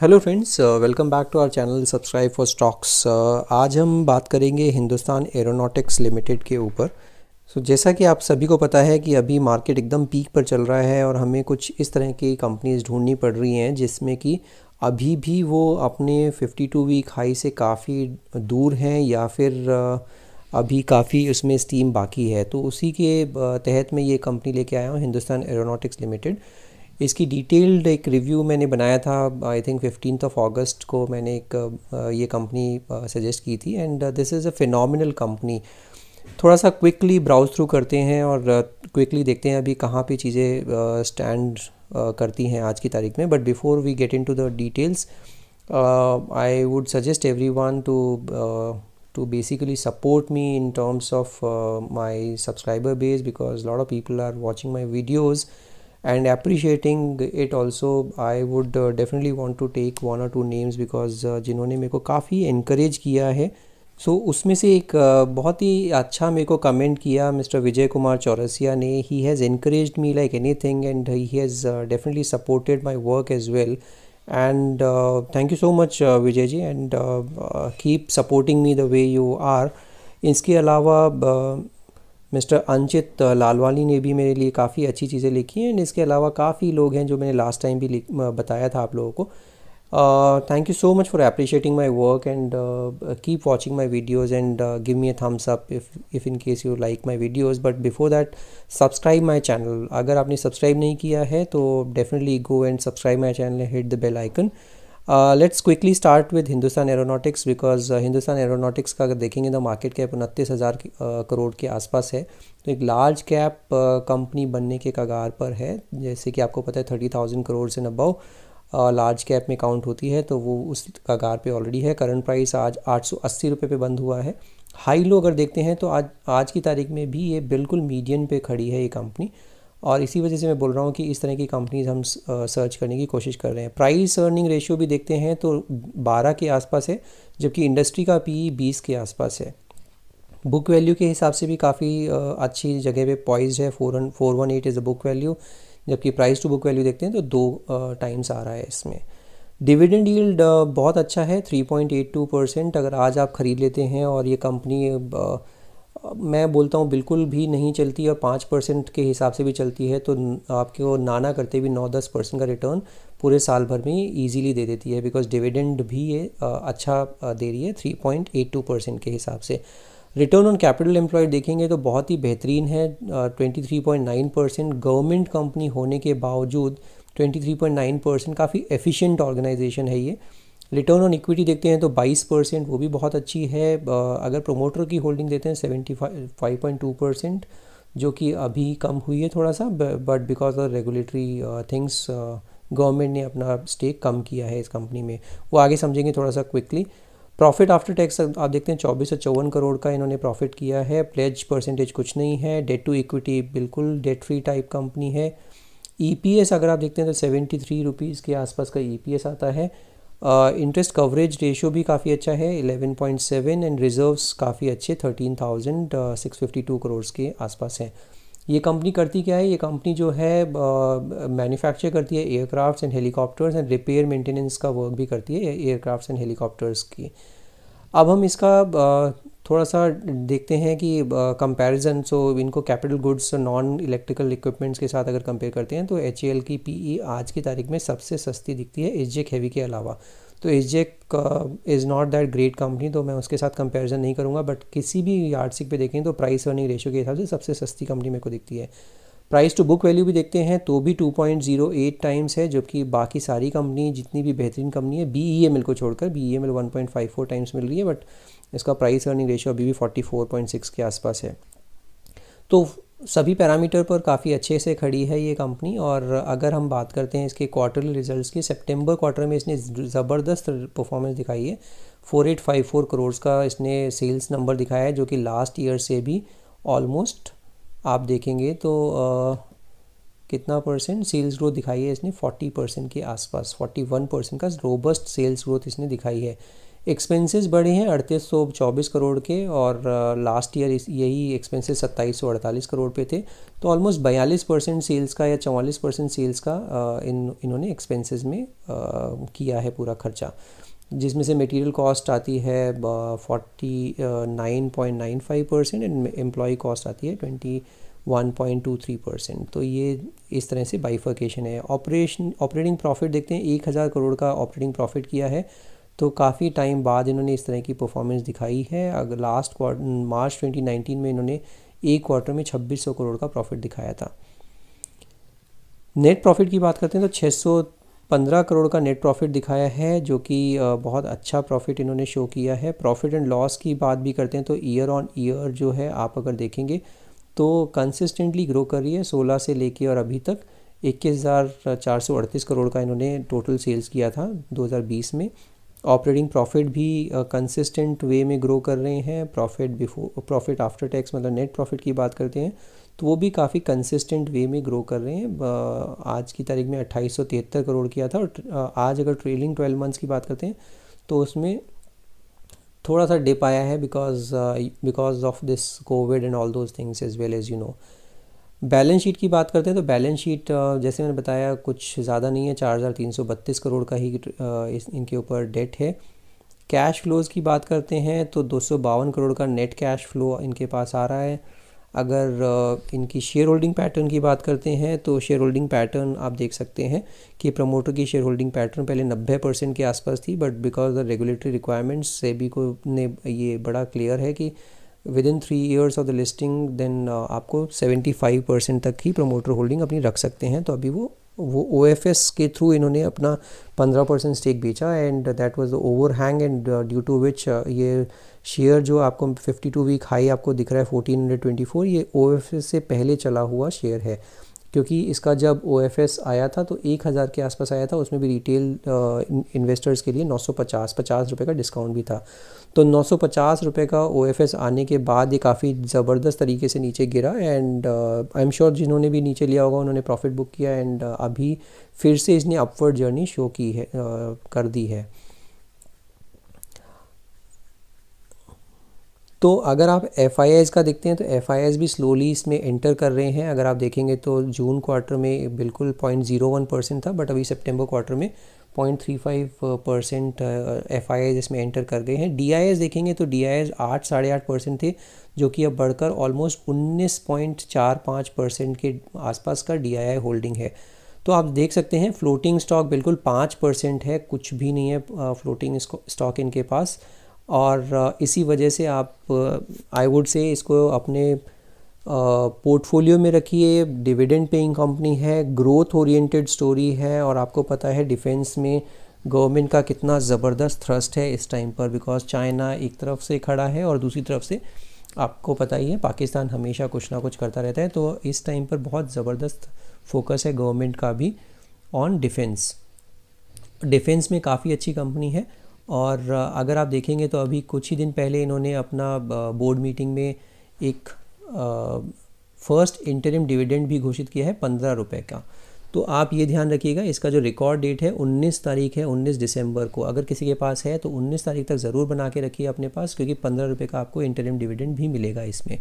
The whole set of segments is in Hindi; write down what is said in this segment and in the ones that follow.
hello friends welcome back to our channel subscribe for stocks आज हम बात करेंगे हिंदुस्तान एरोनॉटिक्स लिमिटेड के ऊपर सो so, जैसा कि आप सभी को पता है कि अभी मार्केट एकदम पीक पर चल रहा है और हमें कुछ इस तरह की कंपनीज ढूंढनी पड़ रही हैं जिसमें कि अभी भी वो अपने 52 वीक हाई से काफ़ी दूर हैं या फिर uh, अभी काफ़ी उसमें स्टीम बाकी है तो उसी के uh, तहत में ये कंपनी लेके आया हूँ हिंदुस्तान एरोनॉटिक्स लिमिटेड इसकी डिटेल्ड एक रिव्यू मैंने बनाया था I think fiftieth of August को मैंने एक ये कंपनी सजेस्ट की थी and this is a phenomenal company थोड़ा सा क्विकली ब्राउज थ्रू करते हैं और क्विकली देखते हैं अभी कहाँ पे चीज़ें स्टैंड करती हैं आज की तारीख में but before we get into the details I would suggest everyone to to basically support me in terms of my subscriber base because lot of people are watching my videos and appreciating it also I would uh, definitely want to take one or two names because uh, जिन्होंने मेरे को काफ़ी encourage किया है सो so, उसमें से एक uh, बहुत ही अच्छा मेरे को कमेंट किया मिस्टर विजय कुमार चौरसिया ने he has increase me like anything and he has definitely supported my work as well and thank you so much Vijay ji and keep supporting me the way you are इसके अलावा uh, मिस्टर अंचित लालवानी ने भी मेरे लिए काफ़ी अच्छी चीज़ें लिखी हैं एंड इसके अलावा काफ़ी लोग हैं जो मैंने लास्ट टाइम भी बताया था आप लोगों को thank you so much for appreciating my work and keep watching my videos and give me a thumbs up if if in case you like my videos but before that subscribe my channel अगर आपने सब्सक्राइब नहीं किया है तो definitely go and subscribe my channel hit the bell icon let's quickly start with Hindustan aeronautics because Hindustan aeronautics का अगर देखेंगे तो मार्केट कैप उनतीस हज़ार करोड़ uh, के आसपास है तो एक लार्ज कैप कंपनी बनने के कगार पर है जैसे कि आपको पता है थर्टी थाउजेंड करोड़ से नब्बो लार्ज कैप में काउंट होती है तो वो उस कगार पे ऑलरेडी है करंट प्राइस आज आठ सौ अस्सी रुपये पर बंद हुआ है हाई लो अगर देखते हैं तो आज आज की तारीख में भी ये बिल्कुल मीडियम पे खड़ी है ये कंपनी और इसी वजह से मैं बोल रहा हूँ कि इस तरह की कंपनीज़ हम सर्च करने की कोशिश कर रहे हैं प्राइस अर्निंग रेशियो भी देखते हैं तो 12 के आसपास है जबकि इंडस्ट्री का पी बीस के आसपास है बुक वैल्यू के हिसाब से भी काफ़ी अच्छी जगह पे पॉइज है four one four one eight is a book value जबकि प्राइस टू बुक वैल्यू देखते हैं तो दो टाइम्स आ रहा है इसमें डिविडेंड यील्ड बहुत अच्छा है three point eight two percent अगर आज आप ख़रीद लेते हैं और ये कंपनी मैं बोलता हूँ बिल्कुल भी नहीं चलती और पाँच परसेंट के हिसाब से भी चलती है तो आपके वो नाना करते भी नौ दस परसेंट का रिटर्न पूरे साल भर में ईजीली दे देती है बिकॉज डिविडेंड भी ये अच्छा दे रही है three point eight two percent के हिसाब से रिटर्न ऑन कैपिटल एम्प्लॉयड देखेंगे तो बहुत ही बेहतरीन है twenty three point nine percent government company होने के बावजूद twenty three point nine percent काफ़ी एफिशेंट ऑर्गेनाइजेशन है ये रिटर्न ऑन इक्विटी देखते हैं तो 22 परसेंट वो भी बहुत अच्छी है अगर प्रोमोटर की होल्डिंग देते हैं seventy five point two percent जो कि अभी कम हुई है थोड़ा सा but because of regulatory things government ने अपना स्टेक कम किया है इस कंपनी में वो आगे समझेंगे थोड़ा सा क्विकली प्रॉफिट आफ्टर टैक्स आप देखते हैं चौबीस सौ चौवन करोड़ का इन्होंने प्रॉफिट किया है प्लेज परसेंटेज कुछ नहीं है डेट टू इक्विटी बिल्कुल डेट फ्री टाइप कंपनी है ईपीएस e अगर आप देखते हैं तो सेवेंटी थ्री रुपीज़ के आसपास का ईपीएस e आता है इंटरेस्ट कवरेज रेशियो भी काफ़ी अच्छा है 11.7 एंड रिजर्व्स काफ़ी अच्छे 13,652 करोड़ के आसपास हैं ये कंपनी करती क्या है ये कंपनी जो है मैन्युफैक्चर uh, करती है aircrafts and helicopters and repair maintenance का वर्क भी करती है एयरक्राफ्ट्स एंड हेलीकॉप्टर्स की अब हम इसका uh, थोड़ा सा देखते हैं कि कंपैरिजन सो इनको capital goods non electrical equipments के साथ अगर कंपेयर करते हैं तो एच की पी e आज की तारीख में सबसे सस्ती दिखती है एच हैवी के अलावा तो H is not that great company तो मैं उसके साथ कंपैरिजन नहीं करूँगा बट किसी भी यार्डसिक पे देखें तो प्राइस अर्निंग रेशियो के हिसाब से सबसे सस्ती कंपनी मेरे को दिखती है प्राइस टू बुक वैल्यू भी देखते हैं तो भी 2.08 टाइम्स है जबकि बाकी सारी कंपनी जितनी भी बेहतरीन कंपनी है बी ई एम एल को छोड़कर B E M L one times मिल रही है बट इसका प्राइस अर्निंग रेशियो अभी भी 44.6 के आसपास है तो सभी पैरामीटर पर काफ़ी अच्छे से खड़ी है ये कंपनी और अगर हम बात करते हैं इसके क्वार्टरली रिजल्ट्स की सितंबर क्वार्टर में इसने ज़बरदस्त परफॉर्मेंस दिखाई है 4854 करोड़ का इसने सेल्स नंबर दिखाया है जो कि लास्ट ईयर से भी ऑलमोस्ट आप देखेंगे तो आ, कितना परसेंट सेल्स ग्रोथ दिखाई है इसने 40 परसेंट के आसपास 41 परसेंट का रोबस्ट सेल्स ग्रोथ इसने दिखाई है एक्सपेंसेस बढ़े हैं अड़तीस सौ चौबीस करोड़ के और लास्ट ईयर यही एक्सपेंसेस सत्ताईस सौ अड़तालीस करोड़ पे थे तो ऑलमोस्ट बयालीस परसेंट सेल्स का या चौवालीस परसेंट सेल्स का इन इन्होंने एक्सपेंसेस में आ, किया है पूरा खर्चा जिसमें से मटेरियल कॉस्ट आती है forty nine point nine five percent and employee cost आती है twenty one point two three percent तो ये इस तरह से बाइफर्केशन है ऑपरेशन ऑपरेटिंग प्रॉफिट देखते हैं एक हज़ार करोड़ का ऑपरेटिंग प्रॉफिट किया है तो काफ़ी टाइम बाद इन्होंने इस तरह की परफॉर्मेंस दिखाई है अगर लास्ट क्वार्टर मार्च नाइनटीन में इन्होंने एक क्वार्टर में सौ करोड़ का प्रॉफिट दिखाया था नेट प्रॉफिट की बात करते हैं तो पंद्रह करोड़ का नेट प्रॉफिट दिखाया है जो कि बहुत अच्छा प्रॉफिट इन्होंने शो किया है प्रॉफिट एंड लॉस की बात भी करते हैं तो ईयर ऑन ईयर जो है आप अगर देखेंगे तो कंसिस्टेंटली ग्रो कर रही है सोलह से लेके और अभी तक इक्कीस हज़ार चार सौ अड़तीस करोड़ का इन्होंने टोटल सेल्स किया था 2020 में ऑपरेटिंग प्रॉफिट भी कंसिस्टेंट वे में ग्रो कर रहे हैं profit before profit after tax मतलब नेट प्रॉफिट की बात करते हैं तो वो भी काफ़ी कंसिस्टेंट वे में ग्रो कर रहे हैं आज की तारीख में अट्ठाईस करोड़ किया था और आज अगर ट्रेलिंग ट्वेल्व मंथ्स की बात करते हैं तो उसमें थोड़ा सा डिप आया है because because of this covid and all those things as well as you know balance sheet की बात करते हैं तो बैलेंस शीट जैसे मैंने बताया कुछ ज़्यादा नहीं है चार हज़ार तीन सौ बत्तीस करोड़ का ही इनके ऊपर डेट है कैश फ्लोज़ की बात करते हैं तो दो सौ बावन करोड़ का नेट कैश फ्लो इनके पास आ रहा है अगर इनकी शेयर होल्डिंग पैटर्न की बात करते हैं तो शेयर होल्डिंग पैटर्न आप देख सकते हैं कि प्रमोटर की शेयर होल्डिंग पैटर्न पहले 90 परसेंट के आसपास थी but because the regulatory requirements से भी को ने ये बड़ा क्लियर है कि within three years of the listing then आपको 75 परसेंट तक ही प्रमोटर होल्डिंग अपनी रख सकते हैं तो अभी वो वो ओ एफ एस के थ्रू इन्होंने अपना पंद्रह परसेंट स्टेक बेचा and that was the overhang and due to which ये शेयर जो आपको फिफ्टी टू वीक हाई आपको दिख रहा है फोर्टीन हंड्रेड ट्वेंटी फोर ये ओ एफ एस से पहले चला हुआ शेयर है क्योंकि इसका जब ओ आया था तो एक हज़ार के आसपास आया था उसमें भी रिटेल इन्वेस्टर्स के लिए 950 पचास पचास रुपये का डिस्काउंट भी था तो 950 रुपये का ओ आने के बाद ये काफ़ी ज़बरदस्त तरीके से नीचे गिरा एंड आई एम श्योर जिन्होंने भी नीचे लिया होगा उन्होंने प्रॉफिट बुक किया एंड uh, अभी फिर से इसने अपवर्ड जर्नी शो की है uh, कर दी है तो अगर आप एफ का देखते हैं तो एफ भी स्लोली इसमें एंटर कर रहे हैं अगर आप देखेंगे तो जून क्वार्टर में बिल्कुल पॉइंट जीरो वन परसेंट था बट अभी सितंबर क्वार्टर में point three five percent F इसमें एंटर कर गए हैं डी देखेंगे तो डी आई आठ साढ़े आठ परसेंट थे जो कि अब बढ़कर ऑलमोस्ट उन्नीस पॉइंट चार पाँच परसेंट के आसपास का डी होल्डिंग है तो आप देख सकते हैं फ्लोटिंग स्टॉक बिल्कुल पाँच परसेंट है कुछ भी नहीं है फ्लोटिंग uh, स्टॉक इनके पास और इसी वजह से आप आई वुड से इसको अपने पोर्टफोलियो में रखिए डिविडेंड पेइंग कंपनी है ग्रोथ ओरिएंटेड स्टोरी है और आपको पता है डिफेंस में गवर्नमेंट का कितना ज़बरदस्त थ्रस्ट है इस टाइम पर बिकॉज चाइना एक तरफ से खड़ा है और दूसरी तरफ से आपको पता ही है पाकिस्तान हमेशा कुछ ना कुछ करता रहता है तो इस टाइम पर बहुत ज़बरदस्त फोकस है गवर्नमेंट का भी ऑन डिफेंस डिफेंस में काफ़ी अच्छी कंपनी है और अगर आप देखेंगे तो अभी कुछ ही दिन पहले इन्होंने अपना बोर्ड मीटिंग में एक फर्स्ट इंटरिम डिविडेंड भी घोषित किया है पंद्रह रुपये का तो आप ये ध्यान रखिएगा इसका जो रिकॉर्ड डेट है 19 तारीख है 19 दिसंबर को अगर किसी के पास है तो 19 तारीख तक ज़रूर बना के रखिए अपने पास क्योंकि पंद्रह रुपये का आपको इंटरिम डिविडेंड भी मिलेगा इसमें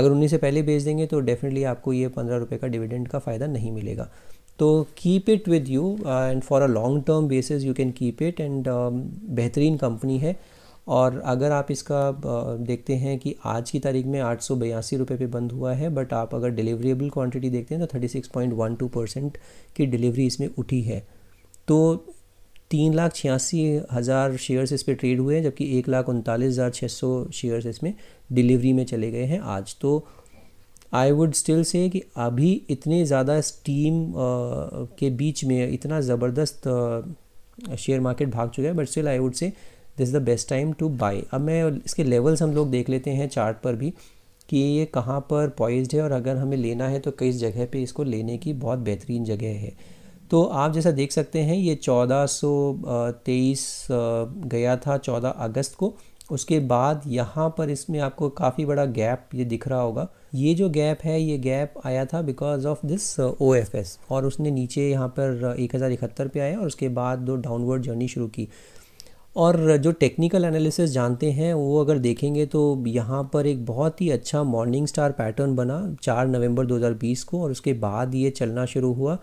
अगर उन्नीस से पहले भेज देंगे तो डेफिनेटली आपको ये पंद्रह रुपये का डिविडेंड का फ़ायदा नहीं मिलेगा तो keep it with you and for a long term basis you can keep it and बेहतरीन कंपनी है और अगर आप इसका uh, देखते हैं कि आज की तारीख में आठ सौ बयासी रुपये पर बंद हुआ है बट आप अगर डिलीवरीबल क्वांटिटी देखते हैं तो thirty six point one two percent की डिलीवरी इसमें उठी है तो तीन लाख छियासी हज़ार शेयर्स इस पर ट्रेड हुए हैं जबकि एक लाख उनतालीस हज़ार छः सौ शेयर्स इसमें डिलीवरी में चले गए हैं आज तो आई वुड स्टिल से कि अभी इतने ज़्यादा स्टीम के बीच में इतना ज़बरदस्त शेयर मार्केट भाग चुका है but still I would say this is the best time to buy अब मैं इसके लेवल्स हम लोग देख लेते हैं चार्ट पर भी कि ये कहाँ पर पॉइज्ड है और अगर हमें लेना है तो किस जगह पे इसको लेने की बहुत बेहतरीन जगह है तो आप जैसा देख सकते हैं ये तेईस गया था 14 अगस्त को उसके बाद यहाँ पर इसमें आपको काफ़ी बड़ा गैप ये दिख रहा होगा ये जो गैप है ये गैप आया था because of this O F S और उसने नीचे यहाँ पर uh, एक हज़ार इकहत्तर पर आया और उसके बाद दो डाउनवर्ड जर्नी शुरू की और जो टेक्निकल एनालिसिस जानते हैं वो अगर देखेंगे तो यहाँ पर एक बहुत ही अच्छा मॉर्निंग स्टार पैटर्न बना चार नवंबर 2020 को और उसके बाद ये चलना शुरू हुआ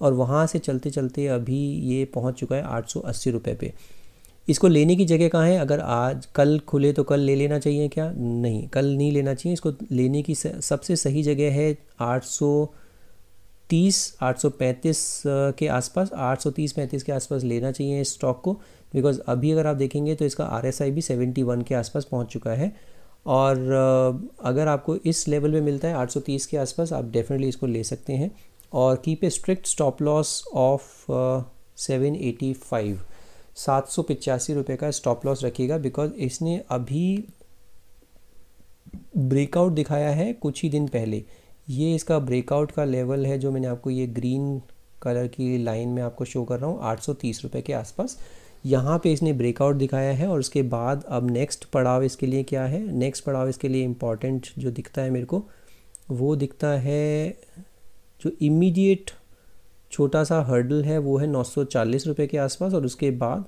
और वहाँ से चलते चलते अभी ये पहुँच चुका है आठ सौ अस्सी रुपये पे इसको लेने की जगह कहाँ है अगर आज कल खुले तो कल ले लेना चाहिए क्या नहीं कल नहीं लेना चाहिए इसको लेने की सबसे सही जगह है 830 835 के आसपास 830 35 के आसपास लेना चाहिए इस स्टॉक को बिकॉज अभी अगर आप देखेंगे तो इसका आर भी 71 के आसपास पहुंच चुका है और अगर आपको इस लेवल में मिलता है 830 के आसपास आप डेफिनेटली इसको ले सकते हैं और keep a strict stop loss of seven eighty five सात सौ पिचासी रुपये का स्टॉप लॉस रखिएगा बिकॉज इसने अभी ब्रेकआउट दिखाया है कुछ ही दिन पहले ये इसका ब्रेकआउट का लेवल है जो मैंने आपको ये ग्रीन कलर की लाइन में आपको शो कर रहा हूँ आठ सौ तीस रुपये के आसपास यहाँ पे इसने ब्रेकआउट दिखाया है और उसके बाद अब नेक्स्ट पड़ाव इसके लिए क्या है नेक्स्ट पड़ाव इसके लिए इम्पॉर्टेंट जो दिखता है मेरे को वो दिखता है जो इमीडिएट छोटा सा हर्डल है वो है नौ सौ चालीस रुपये के आसपास और उसके बाद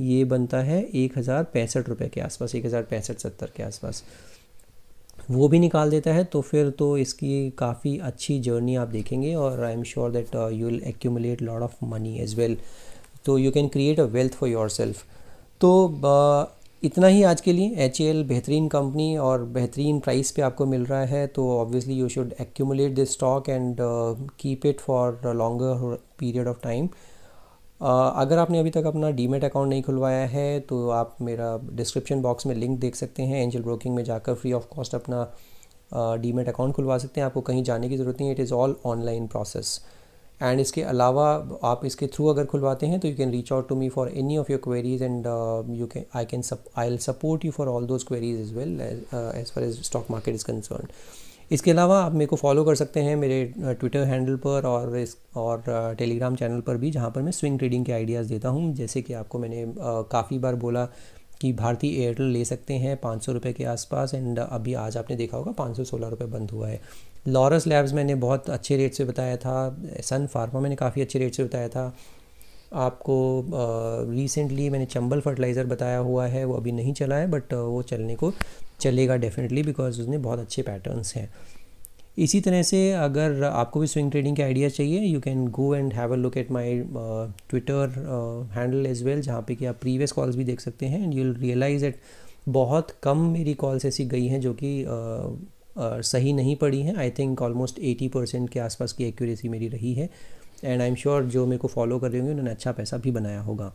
ये बनता है एक हज़ार पैंसठ रुपये के आसपास एक हज़ार पैंसठ सत्तर के आसपास वो भी निकाल देता है तो फिर तो इसकी काफ़ी अच्छी जर्नी आप देखेंगे और I am sure that you will accumulate lot of money as well तो you can create a wealth for yourself तो uh, इतना ही आज के लिए एच बेहतरीन कंपनी और बेहतरीन प्राइस पे आपको मिल रहा है तो obviously you should accumulate this stock and keep it for longer period of time अगर आपने अभी तक अपना डीमेट अकाउंट नहीं खुलवाया है तो आप मेरा डिस्क्रिप्शन बॉक्स में लिंक देख सकते हैं एंजल ब्रोकिंग में जाकर फ्री ऑफ कॉस्ट अपना डीमेट uh, अकाउंट खुलवा सकते हैं आपको कहीं जाने की ज़रूरत नहीं it is all online process and इसके अलावा आप इसके थ्रू अगर खुलवाते हैं तो you can reach out to me for any of your queries and you can I can I L support you for all those queries is well as far as stock market is concern इसके अलावा आप मेरे को फॉलो कर सकते हैं मेरे ट्विटर uh, हैंडल पर और इस और टेलीग्राम uh, चैनल पर भी जहाँ पर मैं स्विंग ट्रेडिंग के आइडियाज़ देता हूँ जैसे कि आपको मैंने uh, काफ़ी बार बोला कि भारतीय एयरटेल ले सकते हैं पाँच सौ रुपये के आसपास एंड अभी आज आपने देखा होगा पाँच सौ सोलह रुपये बंद हुआ है लॉरस लैब्स मैंने बहुत अच्छे रेट से बताया था सन फार्मा मैंने काफ़ी अच्छे रेट से बताया था आपको रिसेंटली मैंने चंबल फर्टिलाइज़र बताया हुआ है वो अभी नहीं चला है बट वो चलने को चलेगा डेफिनेटली बिकॉज उसने बहुत अच्छे पैटर्न्स हैं इसी तरह से अगर आपको भी स्विंग ट्रेडिंग के आइडिया चाहिए you can go and have a look at my Twitter handle as well जहाँ पे कि आप प्रीवियस कॉल्स भी देख सकते हैं एंड यू रियलाइज़ एट बहुत कम मेरी कॉल्स ऐसी गई हैं जो कि uh, uh, सही नहीं पड़ी हैं I think almost eighty percent के आसपास की एक्यूरेसी मेरी रही है एंड आई एम श्योर जो मेरे को फॉलो कर रहे होंगे उन्होंने अच्छा पैसा भी बनाया होगा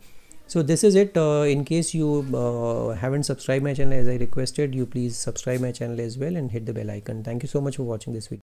so this is it uh, in case you uh, haven't subscribed my channel as i requested you please subscribe my channel as well and hit the bell icon thank you so much for watching this video